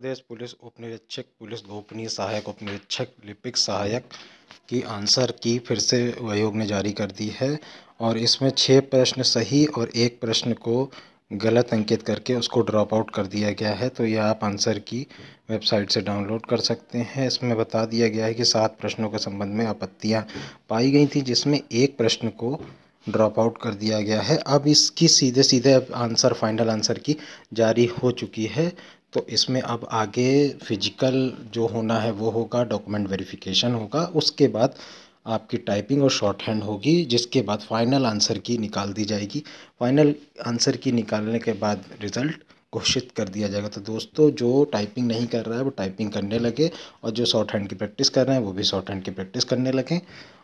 प्रदेश police उप निरीक्षक police गोपनीय सहायक उप निरीक्षक लिपिक सहायक की आंसर की फिर से आयोग ने जारी कर दी है और इसमें छः प्रश्न सही और एक प्रश्न को गलत अंकित करके उसको ड्रॉप आउट कर दिया गया है तो यह आप आंसर की वेबसाइट से डाउनलोड कर सकते हैं इसमें बता दिया गया है कि सात प्रश्नों के संबंध में आपत्तियां पाई गई थी जिसमें एक प्रश्न को ड्रॉप आउट कर दिया गया है अब इसकी सीधे सीधे आंसर फाइनल आंसर की जारी हो चुकी है तो इसमें अब आगे फिजिकल जो होना है वो होगा डॉक्यूमेंट वेरिफिकेशन होगा उसके बाद आपकी टाइपिंग और शॉर्ट हैंड होगी जिसके बाद फाइनल आंसर की निकाल दी जाएगी फाइनल आंसर की निकालने के बाद रिज़ल्ट घोषित कर दिया जाएगा तो दोस्तों जो टाइपिंग नहीं कर रहा है वो टाइपिंग करने लगे और जो शॉर्ट हैंड की प्रैक्टिस कर रहे हैं वो भी शॉर्ट हैंड की प्रैक्टिस करने लगें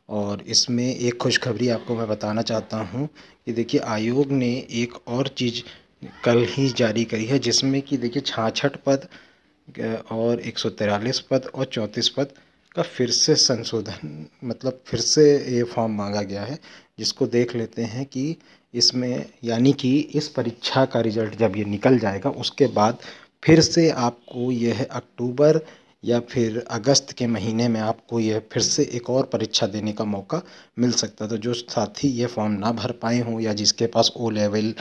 और इसमें एक खुशखबरी आपको मैं बताना चाहता हूँ कि देखिए आयोग ने एक और चीज़ कल ही जारी करी है जिसमें कि देखिए छाछठ पद और एक पद और चौंतीस पद का फिर से संशोधन मतलब फिर से ये फॉर्म मांगा गया है जिसको देख लेते हैं कि इसमें यानी कि इस परीक्षा का रिज़ल्ट जब ये निकल जाएगा उसके बाद फिर से आपको यह अक्टूबर या फिर अगस्त के महीने में आपको यह फिर से एक और परीक्षा देने का मौका मिल सकता है तो जो साथी ये फॉर्म ना भर पाए हों या जिसके पास ओ लेवल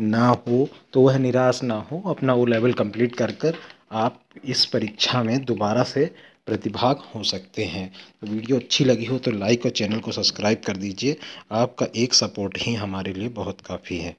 ना हो तो वह निराश ना हो अपना ओ लेवल कंप्लीट कर कर आप इस परीक्षा में दोबारा से प्रतिभाग हो सकते हैं तो वीडियो अच्छी लगी हो तो लाइक और चैनल को सब्सक्राइब कर दीजिए आपका एक सपोर्ट ही हमारे लिए बहुत काफ़ी है